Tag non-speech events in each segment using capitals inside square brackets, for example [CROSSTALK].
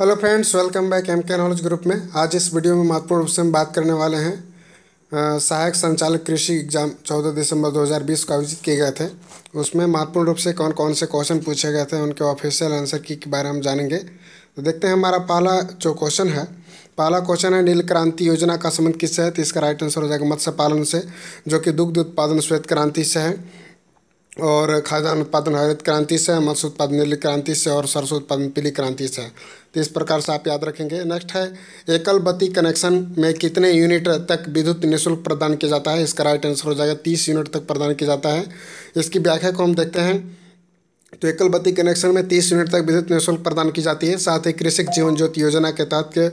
hello friends welcome back M K knowledge group में आज इस वीडियो में महत्वपूर्ण रूप से हम बात करने वाले हैं सहायक संचालक कृषि एग्जाम 14 दिसंबर 2020 को आयोजित किए गए थे उसमें महत्वपूर्ण रूप से कौन कौन से क्वेश्चन पूछे गए थे उनके ऑफिशियल आंसर की के बारे में हम जानेंगे तो देखते हैं हमारा पहला जो क्वेश्चन है पहला क्वेश्चन है नील क्रांति योजना का संबंध किससे है तो इसका राइट आंसर हो जाएगा मत्स्य पालन से जो कि दुग्ध उत्पादन श्वेत क्रांति से है और खाद्यान्न उत्पादन हरित क्रांति से मत्स्य उत्पादन नीली क्रांति से और सरसों उत्पादन पीली क्रांति से तो इस प्रकार से आप याद रखेंगे नेक्स्ट है एकल बत्ती कनेक्शन में कितने यूनिट तक विद्युत निःशुल्क प्रदान किया जाता है इसका राइट आंसर हो जाएगा तीस यूनिट तक प्रदान किया जाता है इसकी व्याख्या को हम देखते हैं तो एकल बत्ती कनेक्शन में तीस यूनिट तक विद्युत निःशुल्क प्रदान की जाती है साथ ही कृषक जीवन ज्योति योजना के तहत के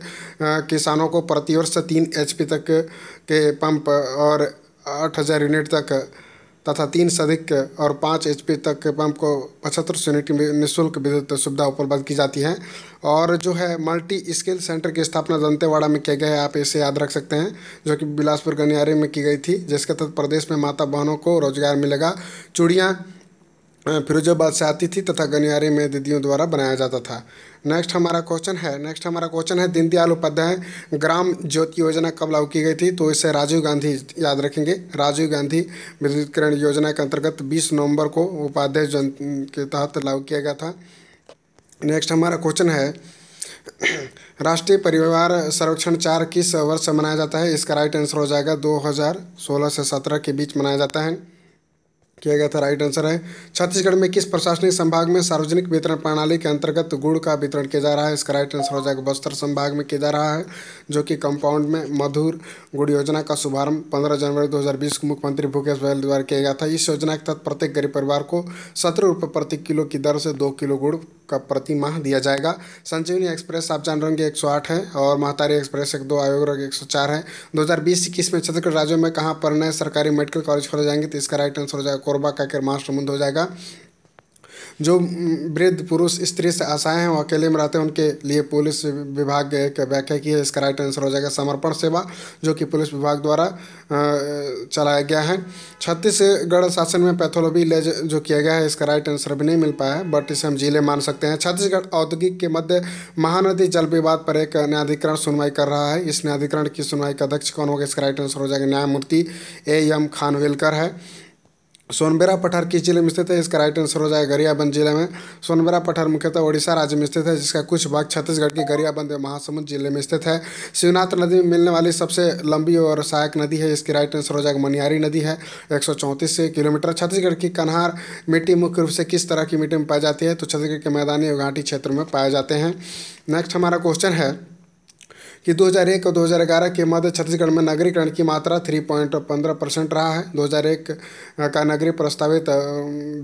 किसानों को प्रतिवर्ष तीन एच तक के पंप और आठ हज़ार यूनिट तक तथा तीन से अधिक और पाँच एच तक के पंप को पचहत्तर सौ यूनिट की निःशुल्क विद्युत सुविधा उपलब्ध की जाती है और जो है मल्टी स्किल सेंटर की स्थापना दंतेवाड़ा में किया गया है आप इसे याद रख सकते हैं जो कि बिलासपुर गनियारे में की गई थी जिसके तहत प्रदेश में माता बहनों को रोजगार मिलेगा चूड़ियाँ फिरोजाबाद से आती थी तथा गनियारे में दीदियों द्वारा बनाया जाता था नेक्स्ट हमारा क्वेश्चन है नेक्स्ट हमारा क्वेश्चन है दीनदयाल उपाध्याय ग्राम ज्योति योजना कब लागू की गई थी तो इसे राजीव गांधी याद रखेंगे राजीव गांधी विद्युतीकरण योजना के अंतर्गत 20 नवंबर को उपाध्याय जन के तहत लागू किया गया था नेक्स्ट हमारा क्वेश्चन है [CLEARS THROAT] राष्ट्रीय परिवार संरक्षण चार किस वर्ष मनाया जाता है इसका राइट आंसर हो जाएगा 2016 से 17 के बीच मनाया जाता है किया गया था राइट आंसर है छत्तीसगढ़ में किस प्रशासनिक संभाग में सार्वजनिक वितरण प्रणाली के अंतर्गत गुड़ का वितरण किया जा रहा है इसका राइट आंसर हो जाएगा बस्तर संभाग में किया जा रहा है जो कि कंपाउंड में मधुर गुड़ योजना का शुभारंभ 15 जनवरी 2020 को मुख्यमंत्री भूपेश बघेल द्वारा किया गया था इस योजना के तहत प्रत्येक गरीब परिवार को सत्रह रुपये प्रति किलो की दर से दो किलो गुड़ का प्रति माह दिया जाएगा संजीवनी एक्सप्रेस आप जान रहे एक सौ आठ है और महातारी एक्सप्रेस एक दो आयोग एक सौ चार है दो हज़ार बीस इक्कीस में छत्तीसगढ़ राज्यों में कहाँ पर नए सरकारी मेडिकल कॉलेज खोले जाएंगे तो इसका राइट आंसर हो जाएगा कोरबा का किरमार समुद्र हो जाएगा जो वृद्ध पुरुष स्त्री से आशाएँ हैं वो अकेले में रहते हैं उनके लिए पुलिस विभाग के व्याख्या की है इसका राइट आंसर हो जाएगा समर्पण सेवा जो कि पुलिस विभाग द्वारा चलाया गया है छत्तीसगढ़ शासन में पैथोलॉजी लेज जो किया गया है इसका राइट आंसर भी नहीं मिल पाया है बट इसे हम जिले मान सकते हैं छत्तीसगढ़ औद्योगिक के मध्य महानदी जल विवाद पर एक न्यायाधिकरण सुनवाई कर रहा है इस न्यायाधिकरण की सुनवाई का अध्यक्ष कौन होगा इसका राइट आंसर हो जाएगा न्यायमूर्ति ए एम खानवेलकर है सोनबेरा पठार किस जिले में स्थित है इसका राइट आंसर हो जाएगा गरियाबंद जिले में सोनबेरा पठार मुख्यतः ओडिशा राज्य में स्थित है जिसका कुछ भाग छत्तीसगढ़ के गरियाबंद महासमुंद जिले में स्थित है शिवनाथ नदी में मिलने वाली सबसे लंबी और सहायक नदी है इसकी राइट आंसर हो जाएगा मनिहारी नदी है एक किलोमीटर छत्तीसगढ़ की कन्हार मिट्टी मुख्य रूप से किस तरह की मिट्टी में पाई जाती है तो छत्तीसगढ़ के मैदानी और घाटी क्षेत्र में पाए जाते हैं नेक्स्ट हमारा क्वेश्चन है कि 2001 और 2011 के मध्य छत्तीसगढ़ में नगरीकरण की मात्रा 3.15 परसेंट रहा है 2001 का नगरीय प्रस्तावित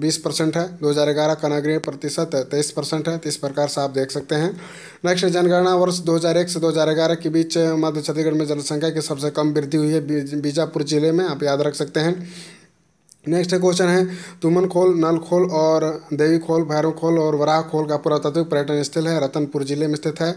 20 परसेंट है 2011 का नगरीय प्रतिशत 23 परसेंट है तो इस प्रकार से आप देख सकते हैं नेक्स्ट जनगणना वर्ष 2001 से 2011 के बीच मध्य छत्तीसगढ़ में जनसंख्या की सबसे कम वृद्धि हुई है बीजापुर जिले में आप याद रख सकते हैं नेक्स्ट क्वेश्चन है तुमन खोल नल खोल और देवी खोल भैरव खोल और वराह खोल का पुरातत्विक पर्यटन स्थल है रतनपुर जिले में स्थित है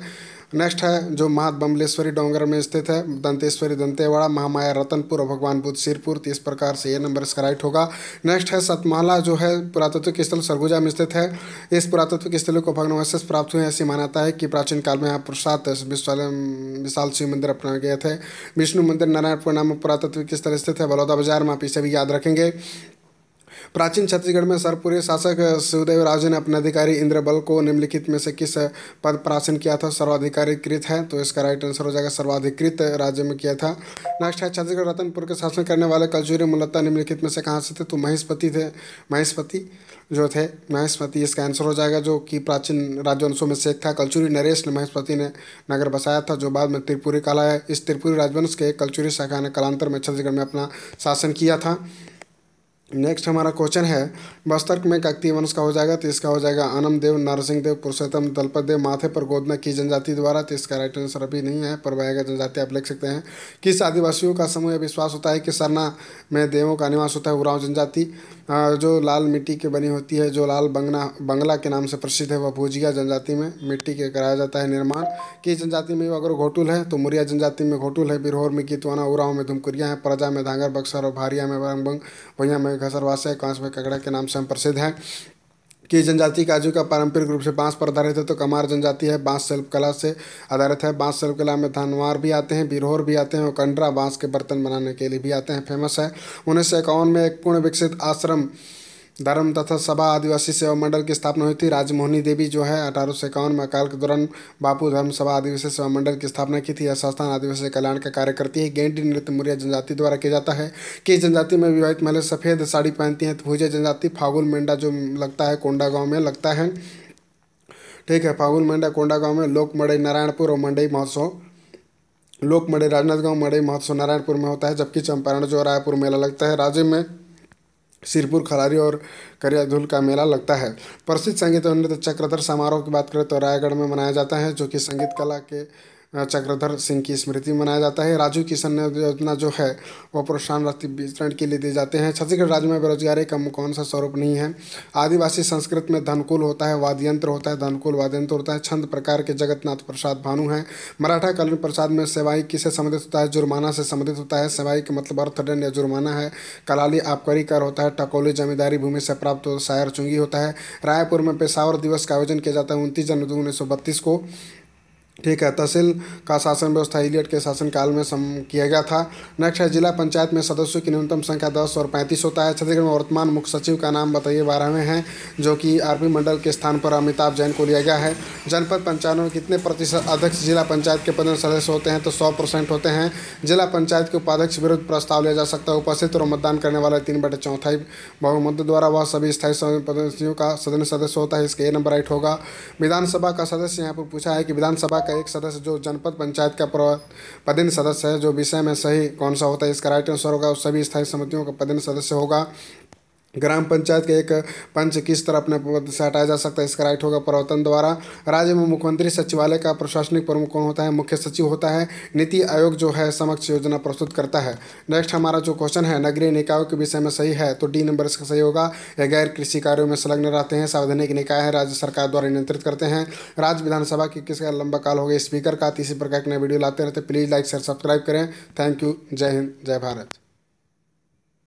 नेक्स्ट है जो मात बम्बलेश्वरी डोंगर में स्थित है दंतेश्वरी दंतेवाड़ा महामाया रतनपुर और भगवान बुद्ध सिरपुर तो इस प्रकार से ये नंबर इसका राइट होगा नेक्स्ट है सतमाला जो है पुरातत्विक स्थल सरगुजा में स्थित है इस पुरातत्विक स्थल को भग्नवशेष प्राप्त हुए ऐसी मान्यता है कि प्राचीन काल में यहाँ प्रसाद विशाल विशाल शिव मंदिर अपनाए गए थे विष्णु मंदिर नारायणपुर नामक पुरातत्विक स्थल स्थित है बलौदा बाजार में आप इसे भी याद रखेंगे प्राचीन छत्तीसगढ़ में सरपुरी शासक सुदेव राजे ने अपने अधिकारी इंद्र बल को निम्नलिखित में से किस पद पर आसन किया था सर्वाधिकारीकृत है तो इसका राइट आंसर हो जाएगा सर्वाधिकृत राज्य में किया था नेक्स्ट है छत्तीसगढ़ रतनपुर के शासन करने वाले कलचूरी मुलत्ता निम्नलिखित में से कहाँ से थे तो महेशपति थे महेशपति जो थे महेशपति इसका आंसर हो जाएगा जो कि प्राचीन राजवंशों में से एक था कलचूरी नरेश ने महेशपति ने नगर बसाया था जो बाद में त्रिपुरी काला है इस त्रिपुरी राजवंश के कलचूरी शाखा ने कलांतर में छत्तीसगढ़ में अपना शासन किया था नेक्स्ट हमारा क्वेश्चन है बस्तर में कक्ति वंश का हो जाएगा तो इसका हो जाएगा आनंद देव नारसिंह देव पुरुषोत्तम दलपत देव माथे पर गोदना की जनजाति द्वारा तो इसका राइट आंसर अभी नहीं है पर वह जनजाति आप लिख सकते हैं किस आदिवासियों का समूह विश्वास होता है कि सरना में देवों का निवास होता है उराव जनजाति जो लाल मिट्टी की बनी होती है जो लाल बंगना बंगला के नाम से प्रसिद्ध है वह भूजिया जनजाति में मिट्टी के कराया जाता है निर्माण किस जनजाति में अगर घोटुल है तो मुरिया जनजाति में घोटुल है बिरहोर में कितवाना उराव में धुमकुरिया है प्रजा में धांगर बक्सर और भारिया में बंग भैया में में खसरवास है कांस में कगड़ा के नाम से हम प्रसिद्ध हैं कि जनजाति काजू का पारंपरिक रूप से बांस पर आधारित है तो कमार जनजाति है बांस शिल्प कला से आधारित है बांस शिल्प कला में धनवार भी आते हैं बिरहोर भी आते हैं और कंडरा बांस के बर्तन बनाने के लिए भी आते हैं फेमस है उन्नीस सौ इक्यावन में एक पूर्ण विकसित आश्रम धर्म तथा सभा आदिवासी सेवा मंडल की स्थापना हुई थी राजमोहनी देवी जो है अठारह सौ इक्यावन में अकाल के दौरान बापू धर्म सभा आदिवासी सेवा मंडल की स्थापना की थी यह संस्थान आदिवासी कल्याण का कार्य करती है गेंडी नृत्य मुरिया जनजाति द्वारा किया जाता है किस जनजाति में विवाहित महिला सफ़ेद साड़ी पहनती हैं तो भूजा जनजाति फागुल मेंडा जो लगता है कोंडा गाँव में लगता है ठीक है फागुल मेंडा कोंडा गाँव में लोक मड़ई नारायणपुर और मंडई महोत्सव लोक मड़ई राजनांदगांव मड़ई महोत्सव नारायणपुर में होता है जबकि चंपारण जो रायपुर मेला लगता है राज्य में सिरपुर खरारी और करियाधुल का मेला लगता है प्रसिद्ध संगीत और नृत्य चक्रधर समारोह की बात करें तो रायगढ़ में मनाया जाता है जो कि संगीत कला के चक्रधर सिंह की स्मृति मनाया जाता है राजू किशन योजना जो है वह प्रोत्साहन राशि वितरण के लिए दिए जाते हैं छत्तीसगढ़ राज्य में बेरोजगारी का कौन सा स्वरूप नहीं है आदिवासी संस्कृत में धनकुल होता है वाद्यंत्र होता है धनकुल वाद्यंत्र होता है छंद प्रकार के जगतनाथ प्रसाद भानु हैं मराठा कलम प्रसाद में सेवाई किससे संबंधित होता है जुर्माना से संबंधित होता है सेवाई का मतलब अर्थदंड या जुर्माना है कलाली आबकारी कर होता है टकोली जमींदारी भूमि से प्राप्त सायर चुंगी होता है रायपुर में पेशावर दिवस का आयोजन किया जाता है उनतीस जनवरी उन्नीस को ठीक है तहसील का शासन व्यवस्था इलियट के शासनकाल में सम किया गया था नेक्स्ट है जिला पंचायत में सदस्यों की न्यूनतम संख्या दस और पैंतीस होता है छत्तीसगढ़ में वर्तमान मुख्य सचिव का नाम बताइए बारहवें हैं जो कि आरपी मंडल के स्थान पर अमिताभ जैन को लिया गया है जनपद पंचायतों में कितने प्रतिशत अध्यक्ष जिला पंचायत के पद सदस्य होते हैं तो सौ होते हैं जिला पंचायत के उपाध्यक्ष विरुद्ध प्रस्ताव लिया जा सकता है उपस्थित और मतदान करने वाले तीन बटे चौथाई बहुमत द्वारा वह सभी स्थायी सदस्यों का सदन सदस्य होता है इसके ए नंबर आइट होगा विधानसभा का सदस्य यहाँ पर पूछा है कि विधानसभा का एक सदस्य जो जनपद पंचायत का पदिन सदस्य है जो विषय में सही कौन सा होता है इसका राइट आंसर होगा और सभी स्थायी समितियों का पदिन सदस्य होगा ग्राम पंचायत के एक पंच किस तरह अपने पद से हटाया जा सकता है इसका राइट होगा प्रवर्तन द्वारा राज्य में मुख्यमंत्री सचिवालय का प्रशासनिक प्रमुख कौन होता है मुख्य सचिव होता है नीति आयोग जो है समक्ष योजना प्रस्तुत करता है नेक्स्ट हमारा जो क्वेश्चन है नगरीय निकायों के विषय में सही है तो डी नंबर इसका सही होगा या गैर कृषि कार्यों में संलग्न रहते हैं सार्वजनिक निकाय है राज्य सरकार द्वारा नियंत्रित करते हैं राज्य विधानसभा की किसका लंबा काल हो गया स्पीकर का तीसरी प्रकार के नए वीडियो लाते रहते प्लीज़ लाइक शेयर सब्सक्राइब करें थैंक यू जय हिंद जय भारत